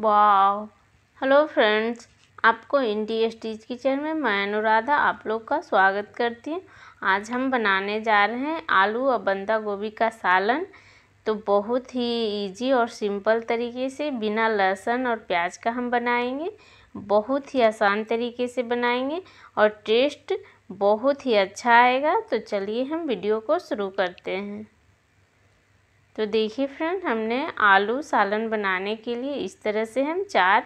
वाह hello friends आपको इंडी stitch kitchen में मैं अनुराधा आप लोग का स्वागत करती हूँ आज हम बनाने जा रहे हैं आलू और बंदा गोभी का सालन तो बहुत ही इजी और सिंपल तरीके से बिना लहसुन और प्याज का हम बनाएंगे बहुत ही आसान तरीके से बनाएंगे और टेस्ट बहुत ही अच्छा आएगा तो चलिए हम वीडियो को शुरू करते हैं तो देखिए फ्रेंड हमने आलू सालन बनाने के लिए इस तरह से हम चार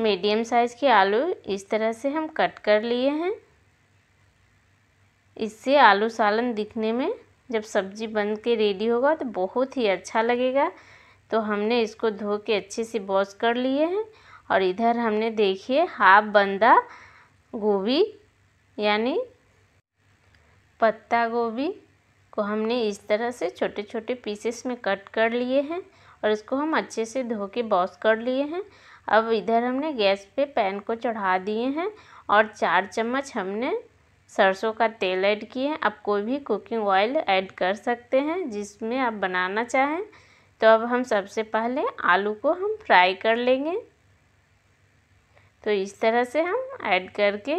मीडियम साइज़ के आलू इस तरह से हम कट कर लिए हैं इससे आलू सालन दिखने में जब सब्ज़ी बन के रेडी होगा तो बहुत ही अच्छा लगेगा तो हमने इसको धो के अच्छे से वॉश कर लिए हैं और इधर हमने देखिए हाफ बंदा गोभी यानी पत्ता गोभी को हमने इस तरह से छोटे छोटे पीसेस में कट कर लिए हैं और इसको हम अच्छे से धो के बॉस कर लिए हैं अब इधर हमने गैस पे पैन को चढ़ा दिए हैं और चार चम्मच हमने सरसों का तेल ऐड किए हैं आप कोई भी कुकिंग ऑयल ऐड कर सकते हैं जिसमें आप बनाना चाहें तो अब हम सबसे पहले आलू को हम फ्राई कर लेंगे तो इस तरह से हम ऐड करके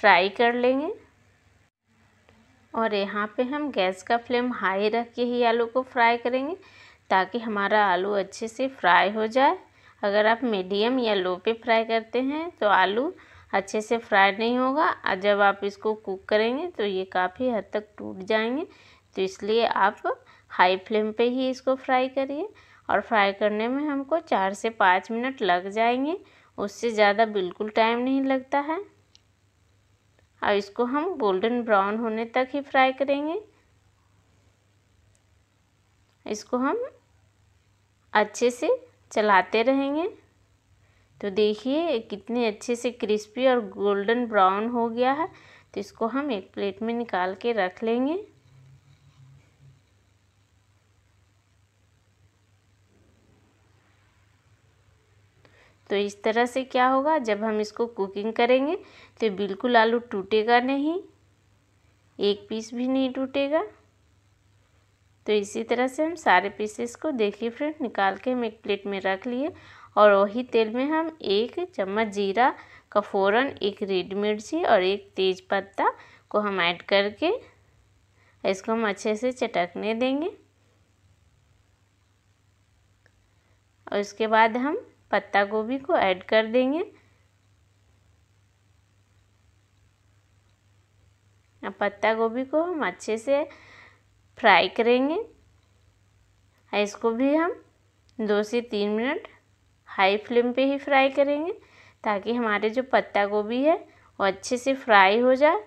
फ्राई कर लेंगे और यहाँ पे हम गैस का फ्लेम हाई रख के ही आलू को फ्राई करेंगे ताकि हमारा आलू अच्छे से फ्राई हो जाए अगर आप मीडियम या लो पे फ्राई करते हैं तो आलू अच्छे से फ्राई नहीं होगा और जब आप इसको कुक करेंगे तो ये काफ़ी हद तक टूट जाएंगे तो इसलिए आप हाई फ्लेम पे ही इसको फ्राई करिए और फ्राई करने में हमको चार से पाँच मिनट लग जाएंगे उससे ज़्यादा बिल्कुल टाइम नहीं लगता है और इसको हम गोल्डन ब्राउन होने तक ही फ्राई करेंगे इसको हम अच्छे से चलाते रहेंगे तो देखिए कितने अच्छे से क्रिस्पी और गोल्डन ब्राउन हो गया है तो इसको हम एक प्लेट में निकाल के रख लेंगे तो इस तरह से क्या होगा जब हम इसको कुकिंग करेंगे तो बिल्कुल आलू टूटेगा नहीं एक पीस भी नहीं टूटेगा तो इसी तरह से हम सारे पीसेस को देखिए फ्रेंड निकाल के हम एक प्लेट में रख लिए और वही तेल में हम एक चम्मच जीरा का फ़ौरन एक रेड मिर्ची और एक तेज पत्ता को हम ऐड करके इसको हम अच्छे से चटकने देंगे और इसके बाद हम पत्ता गोभी को ऐड कर देंगे अब पत्ता गोभी को हम अच्छे से फ्राई करेंगे इसको भी हम दो से तीन मिनट हाई फ्लेम पे ही फ्राई करेंगे ताकि हमारे जो पत्ता गोभी है वो अच्छे से फ्राई हो जाए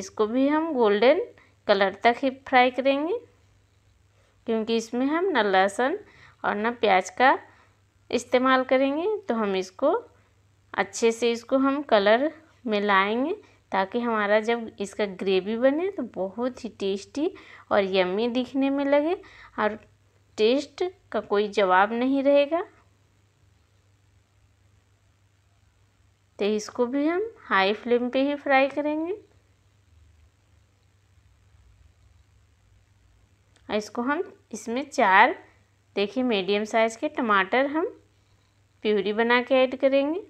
इसको भी हम गोल्डन कलर तक ही फ्राई करेंगे क्योंकि इसमें हम न लहसुन और न प्याज का इस्तेमाल करेंगे तो हम इसको अच्छे से इसको हम कलर में लाएँगे ताकि हमारा जब इसका ग्रेवी बने तो बहुत ही टेस्टी और यम्मी दिखने में लगे और टेस्ट का कोई जवाब नहीं रहेगा तो इसको भी हम हाई फ्लेम पे ही फ्राई करेंगे और इसको हम इसमें चार देखिए मीडियम साइज़ के टमाटर हम प्यूरी बना के ऐड करेंगे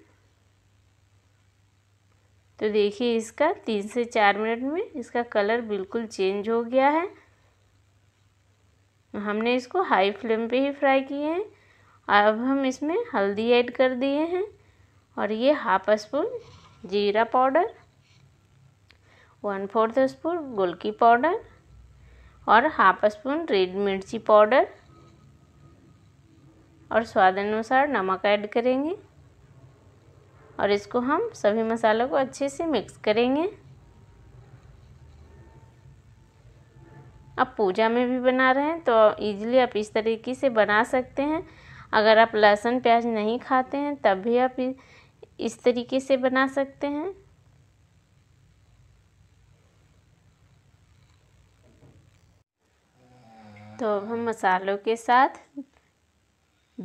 तो देखिए इसका तीन से चार मिनट में इसका कलर बिल्कुल चेंज हो गया है हमने इसको हाई फ्लेम पे ही फ्राई किए हैं अब हम इसमें हल्दी ऐड कर दिए हैं और ये हाफ स्पून जीरा पाउडर वन फोर्थ स्पून गोलकी पाउडर और हाफ स्पून रेड मिर्ची पाउडर और स्वाद अनुसार नमक ऐड करेंगे और इसको हम सभी मसालों को अच्छे से मिक्स करेंगे आप पूजा में भी बना रहे हैं तो ईजिली आप इस तरीके से बना सकते हैं अगर आप लहसुन प्याज नहीं खाते हैं तब भी आप इस तरीके से बना सकते हैं तो अब हम मसालों के साथ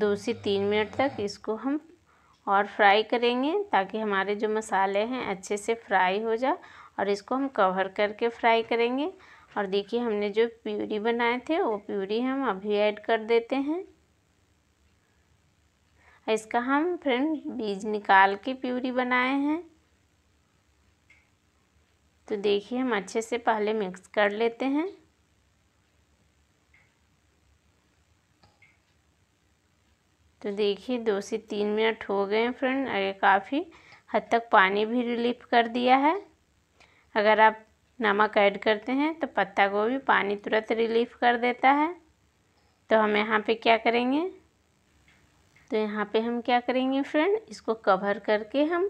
दो से तीन मिनट तक इसको हम और फ्राई करेंगे ताकि हमारे जो मसाले हैं अच्छे से फ्राई हो जाए और इसको हम कवर करके फ्राई करेंगे और देखिए हमने जो प्यूरी बनाए थे वो प्यूरी हम अभी ऐड कर देते हैं इसका हम फ्रेंड बीज निकाल के प्यूरी बनाए हैं तो देखिए हम अच्छे से पहले मिक्स कर लेते हैं तो देखिए दो से तीन मिनट हो गए हैं फ्रेंड अगर काफ़ी हद तक पानी भी रिलीफ कर दिया है अगर आप नमक ऐड करते हैं तो पत्ता गोभी पानी तुरंत रिलीफ कर देता है तो हम यहाँ पे क्या करेंगे तो यहाँ पे हम क्या करेंगे फ्रेंड इसको कवर करके हम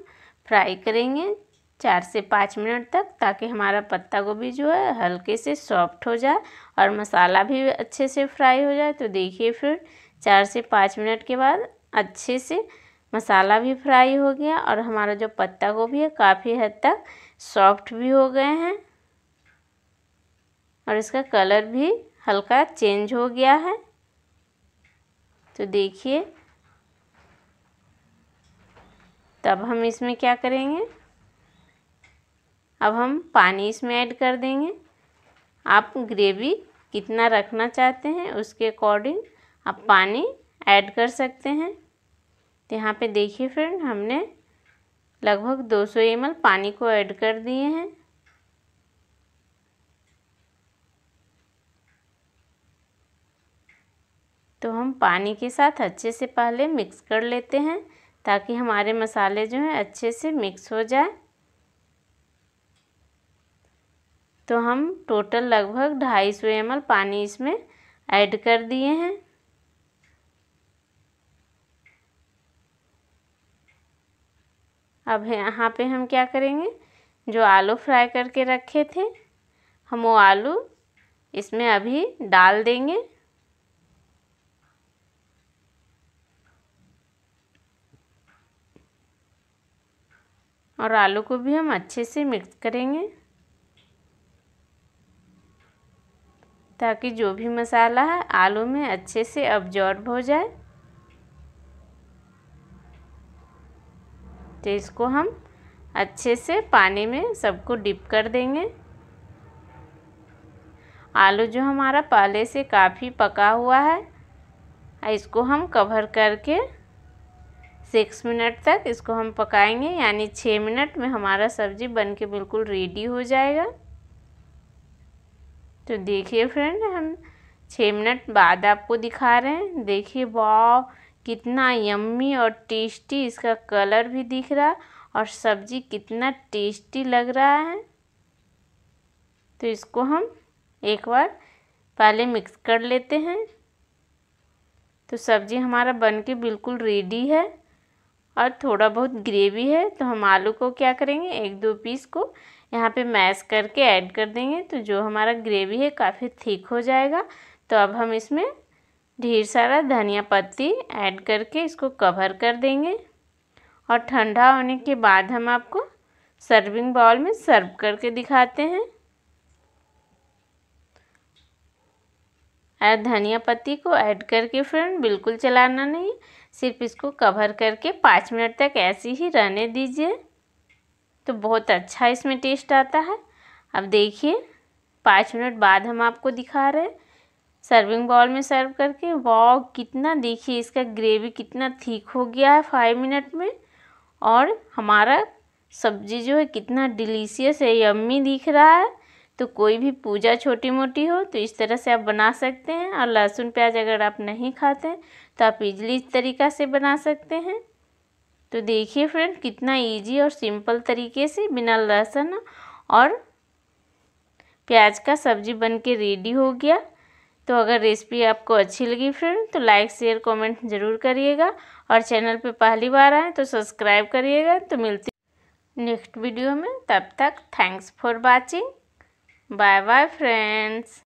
फ्राई करेंगे चार से पाँच मिनट तक ताकि हमारा पत्ता गोभी जो है हल्के से सॉफ्ट हो जाए और मसाला भी अच्छे से फ्राई हो जाए तो देखिए फिर चार से पाँच मिनट के बाद अच्छे से मसाला भी फ्राई हो गया और हमारा जो पत्ता गोभी है काफ़ी हद तक सॉफ्ट भी हो गए हैं और इसका कलर भी हल्का चेंज हो गया है तो देखिए तब हम इसमें क्या करेंगे अब हम पानी इसमें ऐड कर देंगे आप ग्रेवी कितना रखना चाहते हैं उसके अकॉर्डिंग आप पानी ऐड कर सकते हैं तो यहाँ पे देखिए फ्रेंड हमने लगभग 200 सौ पानी को ऐड कर दिए हैं तो हम पानी के साथ अच्छे से पहले मिक्स कर लेते हैं ताकि हमारे मसाले जो हैं अच्छे से मिक्स हो जाए तो हम टोटल लगभग ढाई सौ एम पानी इसमें ऐड कर दिए हैं अब यहाँ पे हम क्या करेंगे जो आलू फ्राई करके रखे थे हम वो आलू इसमें अभी डाल देंगे और आलू को भी हम अच्छे से मिक्स करेंगे ताकि जो भी मसाला है आलू में अच्छे से अब्जॉर्ब हो जाए तो इसको हम अच्छे से पानी में सबको डिप कर देंगे आलू जो हमारा पहले से काफ़ी पका हुआ है इसको हम कवर करके सिक्स मिनट तक इसको हम पकाएंगे यानी छः मिनट में हमारा सब्ज़ी बन के बिल्कुल रेडी हो जाएगा तो देखिए फ्रेंड हम छः मिनट बाद आपको दिखा रहे हैं देखिए वाह कितना यम्मी और टेस्टी इसका कलर भी दिख रहा और सब्जी कितना टेस्टी लग रहा है तो इसको हम एक बार पहले मिक्स कर लेते हैं तो सब्ज़ी हमारा बन के बिल्कुल रेडी है और थोड़ा बहुत ग्रेवी है तो हम आलू को क्या करेंगे एक दो पीस को यहाँ पे मैश करके ऐड कर देंगे तो जो हमारा ग्रेवी है काफ़ी थिक हो जाएगा तो अब हम इसमें ढेर सारा धनिया पत्ती ऐड करके इसको कवर कर देंगे और ठंडा होने के बाद हम आपको सर्विंग बाउल में सर्व करके दिखाते हैं और धनिया पत्ती को ऐड करके फ्रेंड बिल्कुल चलाना नहीं सिर्फ इसको कवर करके पाँच मिनट तक ऐसे ही रहने दीजिए तो बहुत अच्छा इसमें टेस्ट आता है अब देखिए पाँच मिनट बाद हम आपको दिखा रहे हैं सर्विंग बाउल में सर्व करके वाव कितना देखिए इसका ग्रेवी कितना ठीक हो गया है फाइव मिनट में और हमारा सब्जी जो है कितना डिलीशियस है यम्मी दिख रहा है तो कोई भी पूजा छोटी मोटी हो तो इस तरह से आप बना सकते हैं और लहसुन प्याज अगर आप नहीं खाते हैं तो आप इजली इस तरीका से बना सकते हैं तो देखिए फ्रेंड कितना इजी और सिंपल तरीके से बिना लहसुन और प्याज का सब्जी बन के रेडी हो गया तो अगर रेसिपी आपको अच्छी लगी फ्रेंड तो लाइक शेयर कमेंट ज़रूर करिएगा और चैनल पे पहली बार आए तो सब्सक्राइब करिएगा तो मिलती नेक्स्ट वीडियो में तब तक thanks for watching bye bye friends